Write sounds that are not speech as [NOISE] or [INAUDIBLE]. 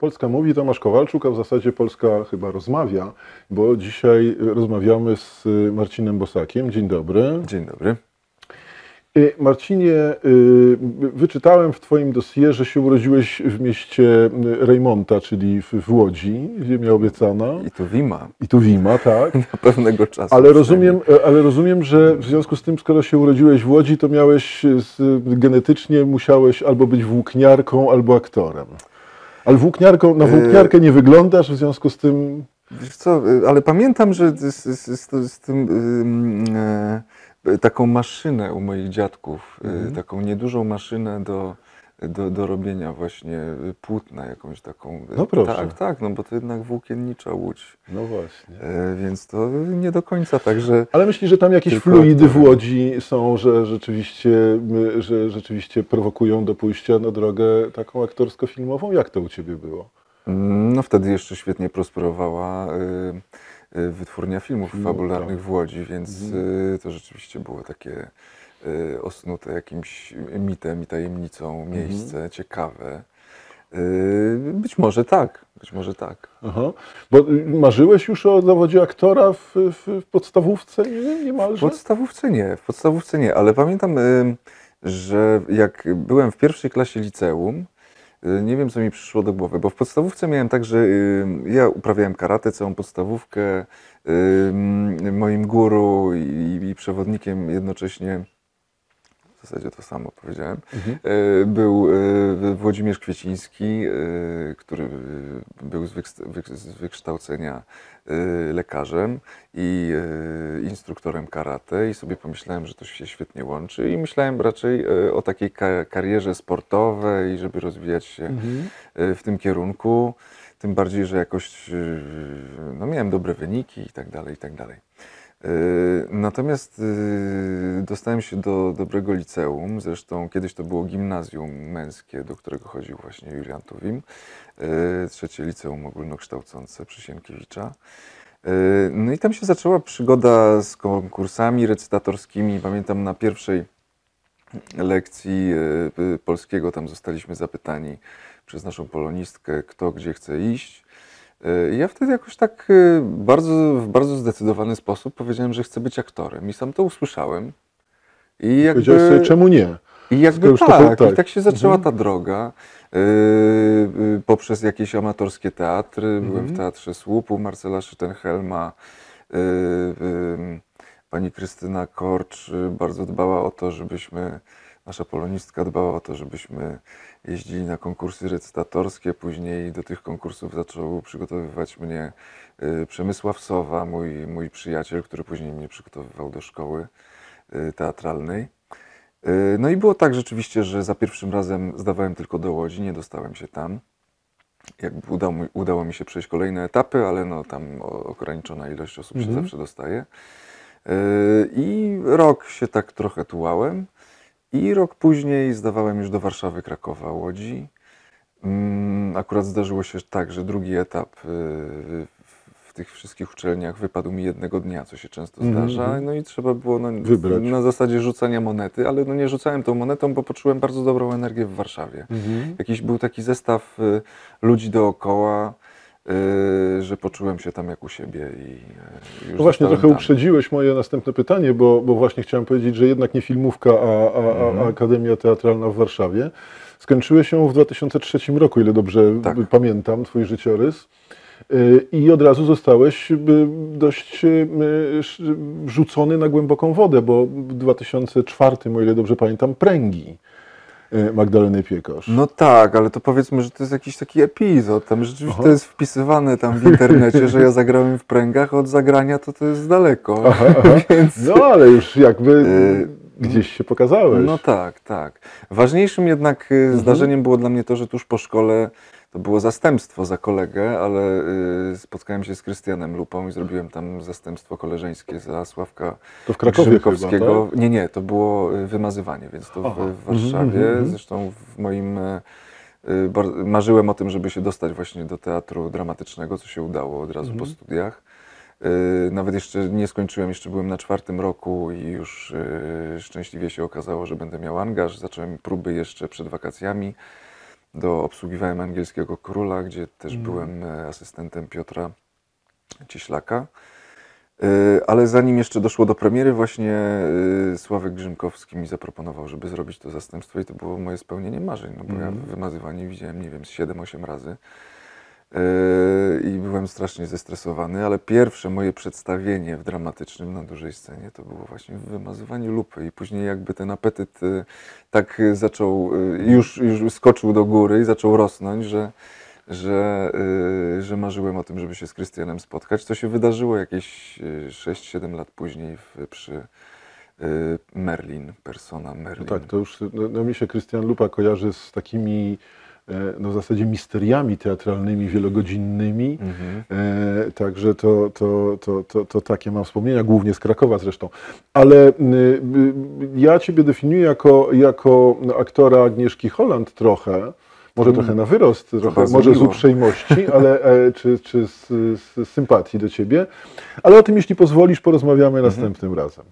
Polska mówi Tomasz Kowalczuk, a w zasadzie Polska chyba rozmawia, bo dzisiaj rozmawiamy z y, Marcinem Bosakiem. Dzień dobry. Dzień dobry. Y, Marcinie, y, wyczytałem w Twoim dosie, że się urodziłeś w mieście Rejmonta, czyli w Łodzi, ziemia obiecana. I tu Wima. I tu Wima, tak. [LAUGHS] Na pewnego czasu. Ale rozumiem, e, ale rozumiem, że w związku z tym, skoro się urodziłeś w Łodzi, to miałeś genetycznie, musiałeś albo być włókniarką, albo aktorem. Ale włókniarką, na y, włókniarkę nie wyglądasz, w związku z tym... Wiesz co, y, ale pamiętam, że z, z, z, z tym... Yy, taką maszynę u moich dziadków, y, mhm. taką niedużą maszynę do do, do robienia właśnie y, płótna jakąś taką. Y, no proszę. Tak, tak, no bo to jednak włókiennicza łódź. No właśnie. E, więc to nie do końca tak, że... Ale myślę, że tam jakieś fluidy w łodzi są, że rzeczywiście, że rzeczywiście prowokują do pójścia na drogę taką aktorsko-filmową? Jak to u Ciebie było? Mm, no wtedy jeszcze świetnie prosperowała... Y, y wytwórnia filmów fabularnych tak. w Łodzi, więc mhm. to rzeczywiście było takie Y, osnute jakimś mitem i tajemnicą mhm. miejsce, mhm. ciekawe. Y, być może tak, być może tak. Aha. Bo y, marzyłeś już o zawodzie aktora w, w, w podstawówce niemalże? W podstawówce nie, w podstawówce nie, ale pamiętam, że jak byłem w pierwszej klasie liceum, nie wiem, co mi przyszło do głowy, bo w podstawówce miałem tak, że ja uprawiałem karate całą podstawówkę. Moim guru i przewodnikiem jednocześnie w zasadzie to samo powiedziałem, mhm. E, był e, Włodzimierz Kwieciński, e, który był z wykształcenia lekarzem i instruktorem karate i sobie pomyślałem, że to się świetnie łączy i myślałem raczej o takiej karierze sportowej, żeby rozwijać się mhm. w tym kierunku, tym bardziej, że jakoś no, miałem dobre wyniki i tak dalej, i tak dalej. Yy, natomiast yy, dostałem się do dobrego liceum, zresztą kiedyś to było gimnazjum męskie, do którego chodził właśnie Julian Tuwim, yy, trzecie liceum ogólnokształcące Przysienkiewicza. No i tam się zaczęła przygoda z konkursami recytatorskimi. Pamiętam na pierwszej lekcji polskiego tam zostaliśmy zapytani przez naszą polonistkę, kto gdzie chce iść. Y, ja wtedy jakoś tak y, bardzo, w bardzo zdecydowany sposób powiedziałem, że chcę być aktorem i sam to usłyszałem. I jakby, Powiedziałeś sobie, czemu nie? I jakby tak, to, tak. I tak się tak. zaczęła mhm. ta droga. Yy, poprzez jakieś amatorskie teatry. Mhm. Byłem w mhm. Teatrze Słupu Marcela Szytenhelma. Yy, yy, pani Krystyna Korcz bardzo dbała o to, żebyśmy nasza polonistka dbała o to, żebyśmy jeździli na konkursy recytatorskie. Później do tych konkursów zaczął przygotowywać mnie y, Przemysław Sowa, mój, mój przyjaciel, który później mnie przygotowywał do szkoły y, teatralnej. Y, no i było tak rzeczywiście, że za pierwszym razem zdawałem tylko do Łodzi, nie dostałem się tam. Jakby udało, mi, udało mi się przejść kolejne etapy, ale no tam ograniczona ilość osób mhm. się zawsze dostaje. I rok się tak trochę tułałem. I rok później zdawałem już do Warszawy, Krakowa, Łodzi. Mm, akurat zdarzyło się tak, że drugi etap y, w tych wszystkich uczelniach wypadł mi jednego dnia, co się często mhm, zdarza. Mhm. No i trzeba było no, na zasadzie rzucania monety, ale no nie rzucałem tą monetą, bo poczułem bardzo dobrą energię w Warszawie. Mhm. Jakiś był taki zestaw y, ludzi dookoła. Yy, że poczułem się tam jak u siebie i yy, już no właśnie trochę tam. uprzedziłeś moje następne pytanie, bo, bo właśnie chciałem powiedzieć, że jednak nie filmówka, a, a, a mhm. Akademia Teatralna w Warszawie. Skończyłeś się w 2003 roku, ile dobrze tak. pamiętam, twój życiorys. Yy, I od razu zostałeś dość rzucony na głęboką wodę, bo w 2004, o ile dobrze pamiętam, pręgi. Y, Magdaleny Piekosz. No tak, ale to powiedzmy, że to jest jakiś taki epizod. Tam rzeczywiście Aha. to jest wpisywane tam w internecie, że ja zagrałem w pręgach, od zagrania to to jest daleko. Aha, [LAUGHS] Więc... No ale już jakby y, gdzieś się pokazałeś. No tak, tak. Ważniejszym jednak y, mhm. zdarzeniem było dla mnie to, że tuż po szkole to było zastępstwo za kolegę, ale y, spotkałem się z Krystianem Lupą i zrobiłem tam zastępstwo koleżeńskie za Sławka to w Chyba, tak? Nie, nie, to było y, wymazywanie, więc to w, mhm, Warszawie. Mm -hmm. Zresztą w moim y, marzyłem o tym, żeby się dostać właśnie do teatru dramatycznego, co się udało od razu mm -hmm. po mhm. studiach. Nawet jeszcze nie skończyłem, jeszcze byłem na czwartym roku i już szczęśliwie się okazało, że będę miał angaż. Zacząłem próby jeszcze przed wakacjami do obsługiwałem angielskiego króla, gdzie też mm. byłem e, asystentem Piotra Cieślaka. E, ale zanim jeszcze doszło do premiery, właśnie e, Sławek Grzymkowski mi zaproponował, żeby zrobić to zastępstwo i to było moje spełnienie marzeń, no bo mm. ja wymazywanie widziałem, nie wiem, 7-8 razy. Yy, i byłem strasznie zestresowany, ale pierwsze moje przedstawienie w dramatycznym na dużej scenie to było właśnie w wymazywaniu lupy i później jakby ten apetyt y, tak zaczął, y, już, już skoczył do góry i zaczął rosnąć, że, że, y, że marzyłem o tym, żeby się z Krystianem spotkać, co się wydarzyło jakieś 6-7 lat później w, przy Merlin, persona no Merlin. No tak, to już, no, no mi się Krystian Lupa kojarzy z takimi E, no w zasadzie misteriami teatralnymi, wielogodzinnymi. Mhm. E, także to, to, to, to, to takie mam wspomnienia, głównie z Krakowa zresztą. Ale y, y, ja Ciebie definiuję jako, jako aktora Agnieszki Holland trochę, może mm. trochę na wyrost, trochę, może z uprzejmości, [LAUGHS] ale, e, czy, czy z, z, sympatii do Ciebie. Ale o tym, jeśli pozwolisz, porozmawiamy mhm. następnym razem.